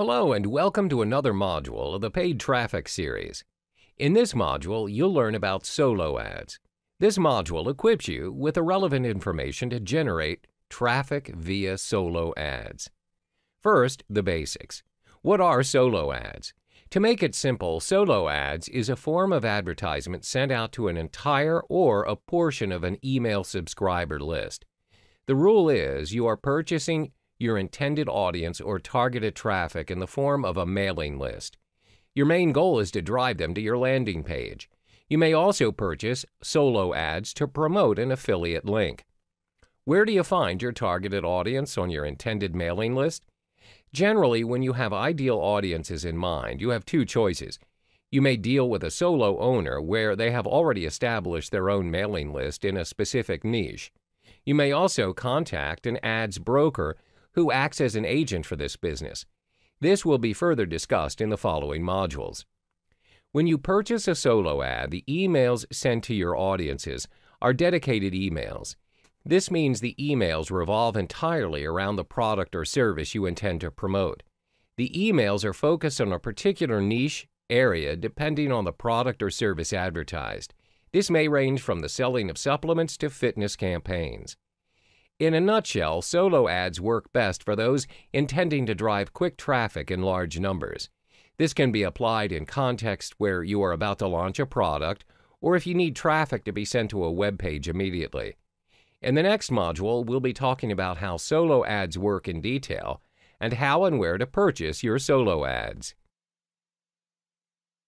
Hello and welcome to another module of the Paid Traffic series. In this module, you'll learn about solo ads. This module equips you with the relevant information to generate traffic via solo ads. First, the basics. What are solo ads? To make it simple, solo ads is a form of advertisement sent out to an entire or a portion of an email subscriber list. The rule is you are purchasing your intended audience or targeted traffic in the form of a mailing list. Your main goal is to drive them to your landing page. You may also purchase solo ads to promote an affiliate link. Where do you find your targeted audience on your intended mailing list? Generally, when you have ideal audiences in mind, you have two choices. You may deal with a solo owner where they have already established their own mailing list in a specific niche. You may also contact an ads broker who acts as an agent for this business. This will be further discussed in the following modules. When you purchase a solo ad, the emails sent to your audiences are dedicated emails. This means the emails revolve entirely around the product or service you intend to promote. The emails are focused on a particular niche area depending on the product or service advertised. This may range from the selling of supplements to fitness campaigns. In a nutshell, solo ads work best for those intending to drive quick traffic in large numbers. This can be applied in context where you are about to launch a product or if you need traffic to be sent to a web page immediately. In the next module, we'll be talking about how solo ads work in detail and how and where to purchase your solo ads.